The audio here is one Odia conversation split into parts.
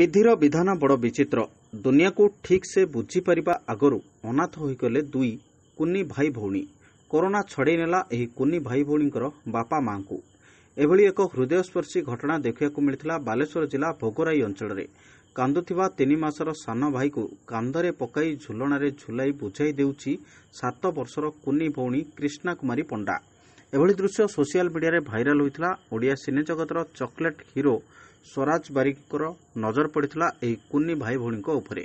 ବିଧିର ବିଧାନ ବଡ଼ ବିଚିତ୍ର ଦୁନିଆକୁ ଠିକ୍ ସେ ବୁଝିପାରିବା ଆଗରୁ ଅନାଥ ହୋଇଗଲେ ଦୁଇ କୁନି ଭାଇ ଭଉଣୀ କରୋନା ଛଡ଼େଇ ନେଲା ଏହି କୁନି ଭାଇ ଭଉଣୀଙ୍କର ବାପା ମାଙ୍କୁ ଏଭଳି ଏକ ହୃଦୟସ୍ୱର୍ଶୀ ଘଟଣା ଦେଖିବାକୁ ମିଳିଥିଲା ବାଲେଶ୍ୱର ଜିଲ୍ଲା ଭୋଗରାଇ ଅଞ୍ଚଳରେ କାନ୍ଦୁଥିବା ତିନି ମାସର ସାନ ଭାଇକୁ କାନ୍ଧରେ ପକାଇ ଝୁଲଣାରେ ଝୁଲାଇ ବୁଝାଇ ଦେଉଛି ସାତ ବର୍ଷର କୁନି ଭଉଣୀ କ୍ରିଷ୍ଣା କୁମାରୀ ପଣ୍ଡା ଏଭଳି ଦୃଶ୍ୟ ସୋସିଆଲ୍ ମିଡ଼ିଆରେ ଭାଇରାଲ୍ ହୋଇଥିଲା ଓଡ଼ିଆ ସିନେ ଜଗତର ଚକୋଲେଟ୍ ହିରୋ ସ୍ୱରାଜ ବାରିକଙ୍କର ନଜର ପଡ଼ିଥିଲା ଏହି କୁନି ଭାଇ ଭଉଣୀଙ୍କ ଉପରେ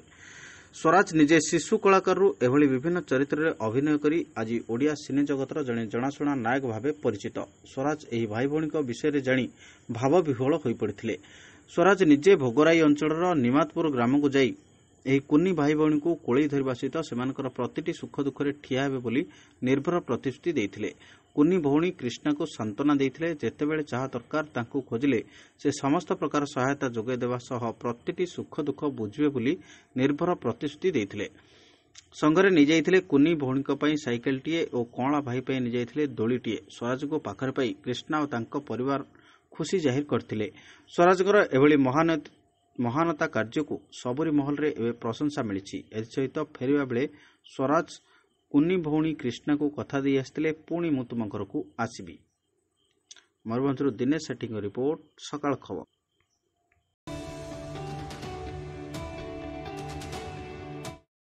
ସ୍ୱରାଜ ନିଜେ ଶିଶୁ କଳାକାରରୁ ଏଭଳି ବିଭିନ୍ନ ଚରିତ୍ରରେ ଅଭିନୟ କରି ଆଜି ଓଡ଼ିଆ ସିନେ ଜଗତର ଜଣେ ଜଣାଶୁଣା ନାୟକ ଭାବେ ପରିଚିତ ସ୍ୱରାଜ ଏହି ଭାଇ ଭଉଣୀଙ୍କ ବିଷୟରେ ଜାଣି ଭାବବିହ୍ୱଳ ହୋଇପଡ଼ିଥିଲେ ସ୍ୱରାଜ ନିଜେ ଭୋଗରାଇ ଅଞ୍ଚଳର ନିମାତପୁର ଗ୍ରାମକୁ ଯାଇ ଏହି କୁନି ଭାଇ ଭଉଣୀଙ୍କୁ କୋଳେଇ ଧରିବା ସହିତ ସେମାନଙ୍କର ପ୍ରତିଟି ସୁଖ ଦୁଃଖରେ ଠିଆ ହେବେ ବୋଲି ନିର୍ଭର ପ୍ରତିଶ୍ରତି ଦେଇଥିଲେ କୁନି ଭଉଣୀ କ୍ରିଷ୍ଣାଙ୍କୁ ସାନ୍ତନା ଦେଇଥିଲେ ଯେତେବେଳେ ଯାହା ଦରକାର ତାଙ୍କୁ ଖୋଜିଲେ ସେ ସମସ୍ତ ପ୍ରକାର ସହାୟତା ଯୋଗାଇ ଦେବା ସହ ପ୍ରତିଟି ସୁଖ ଦୁଃଖ ବୁଝିବେ ବୋଲି ନିର୍ଭର ପ୍ରତିଶ୍ରତି ଦେଇଥିଲେ ସଙ୍ଗରେ ନେଇଯାଇଥିଲେ କୁନି ଭଉଣୀଙ୍କ ପାଇଁ ସାଇକେଲଟିଏ ଓ କଅଁଳା ଭାଇ ପାଇଁ ନେଇଯାଇଥିଲେ ଦୋଳିଟିଏ ସ୍ୱରାଜଙ୍କୁ ପାଖରେ ପାଇ କ୍ରିଷ୍ଣା ଓ ତାଙ୍କ ପରିବାର ଖୁସି ଜାହିର କରିଥିଲେ ସ୍ୱରାଜଙ୍କର ଏଭଳି ମହାନ ମହାନତା କାର୍ଯ୍ୟକୁ ସବୁରି ମହଲରେ ଏବେ ପ୍ରଶଂସା ମିଳିଛି ଏଥିସହିତ ଫେରିବା ବେଳେ ସ୍ୱରାଜ କୁନି ଭଉଣୀ କ୍ରିଷ୍ଣାକୁ କଥା ଦେଇ ଆସିଥିଲେ ପୁଣି ମୁଁ ତୁମ ଘରକୁ ଆସିବି ମୟୂରଭଞ୍ଜରୁ ଦିନେଶ ସେଠୀଙ୍କ ରିପୋର୍ଟ ସକାଳ ଖବର